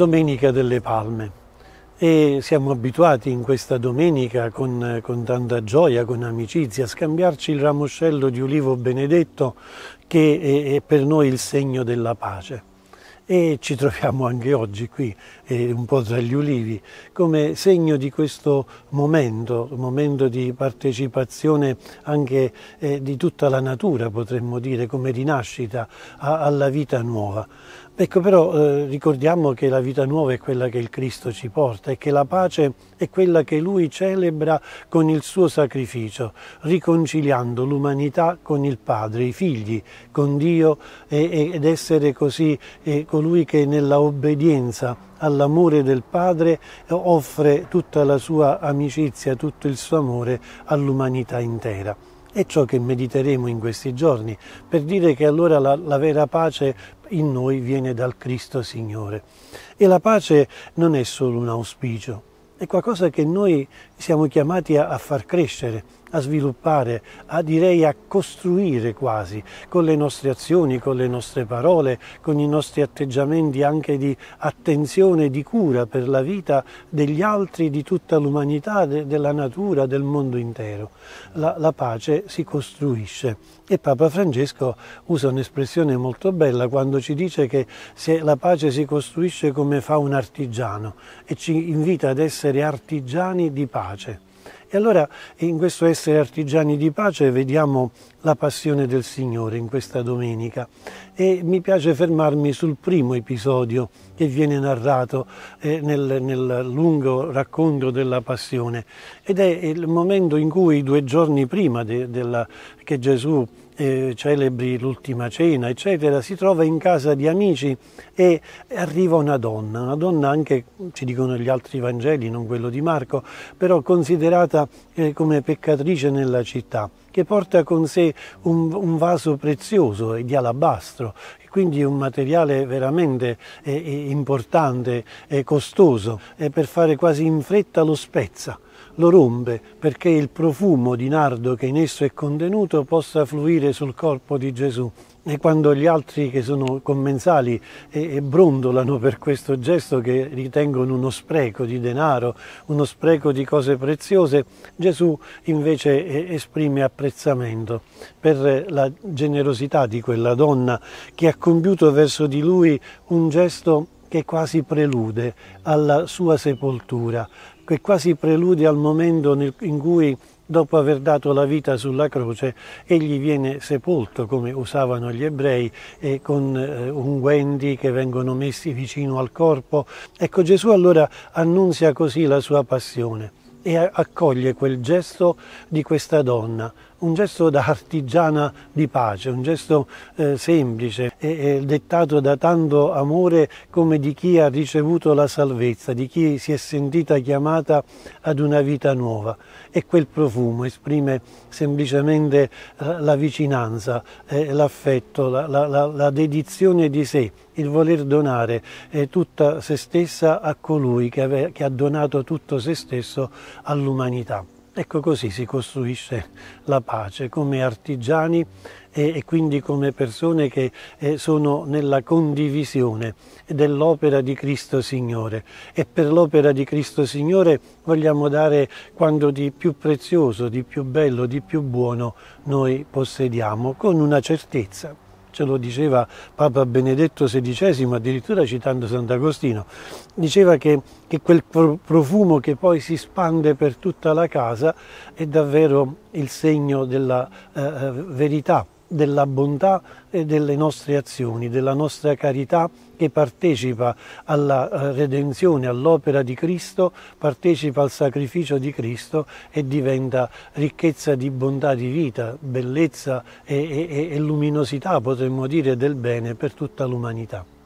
Domenica delle Palme e siamo abituati in questa domenica con, con, tanta gioia, con amicizia, a scambiarci il ramoscello di ulivo benedetto che è, è per noi il segno della pace. E ci troviamo anche oggi qui eh, un po' tra gli ulivi, come segno di questo momento, un momento di partecipazione anche eh, di tutta la natura, potremmo dire, come rinascita a, alla vita nuova. Ecco però eh, ricordiamo che la vita nuova è quella che il Cristo ci porta e che la pace è quella che Lui celebra con il suo sacrificio, riconciliando l'umanità con il Padre, i figli, con Dio e, ed essere così eh, colui che nella obbedienza alla all'amore del Padre eh, offre tutta la sua amicizia, tutto il suo amore all'umanità intera. È ciò che mediteremo in questi giorni, per dire che allora la, la, vera pace in noi viene dal Cristo Signore. E la pace non è solo un auspicio, è qualcosa che noi siamo chiamati a, a far crescere, a sviluppare, a, direi a costruire quasi, con le nostre azioni, con le nostre parole, con i nostri atteggiamenti anche di attenzione di cura per la vita degli altri, di tutta l'umanità, de, della natura, del mondo intero. La, la pace si costruisce e Papa Francesco usa un'espressione molto bella quando ci dice che la pace si costruisce come fa un artigiano e ci invita ad essere artigiani di pace. E allora in questo essere artigiani di pace vediamo la passione del Signore in questa domenica e mi piace fermarmi sul primo episodio che viene narrato eh, nel, nel, lungo racconto della passione ed è il momento in cui due giorni prima de, della, che Gesù eh, celebri l'ultima cena, eccetera, si trova in casa di amici e arriva una donna, una donna anche, ci dicono gli altri Vangeli, non quello di Marco, però considerata considerata eh, come peccatrice nella città, che porta con sé un, un vaso prezioso di alabastro, quindi un materiale veramente eh, eh importante e costoso e eh, per fare quasi in fretta lo spezza lo rompe perché il profumo di nardo che in esso è contenuto possa fluire sul corpo di Gesù e quando gli altri che sono commensali e, e brondolano per questo gesto che ritengono uno spreco di denaro, uno spreco di cose preziose, Gesù invece eh, esprime apprezzamento per la generosità di quella donna che ha compiuto verso di lui un gesto che quasi prelude alla sua sepoltura, che quasi prelude al momento in cui dopo aver dato la vita sulla croce, egli viene sepolto, come usavano gli ebrei, con eh, unguenti che vengono messi vicino al corpo. Ecco, Gesù allora annunzia così la sua passione e accoglie quel gesto di questa donna, un gesto da artigiana di pace, un gesto eh, semplice e, dettato da tanto amore come di chi ha ricevuto la salvezza, di chi si è sentita chiamata ad una vita nuova. E quel profumo esprime semplicemente eh, la vicinanza, eh, l'affetto, la, la, la, la dedizione di sé il voler donare eh, tutta se stessa a colui che, ave, che ha donato tutto se stesso all'umanità. Ecco così si costruisce la pace, come artigiani e, e quindi come persone che eh, sono nella condivisione dell'opera di Cristo Signore. E per l'opera di Cristo Signore vogliamo dare quanto di più prezioso, di più bello, di più buono noi possediamo, con una certezza ce lo diceva Papa Benedetto XVI, addirittura citando Sant'Agostino, diceva che, che, quel profumo che poi si spande per tutta la casa è davvero il segno della eh, eh verità della bontà delle nostre azioni, della nostra carità che partecipa alla eh, redenzione, all'opera di Cristo, partecipa al sacrificio di Cristo e diventa ricchezza di bontà di vita, bellezza e, e, e luminosità, potremmo dire, del bene per tutta l'umanità.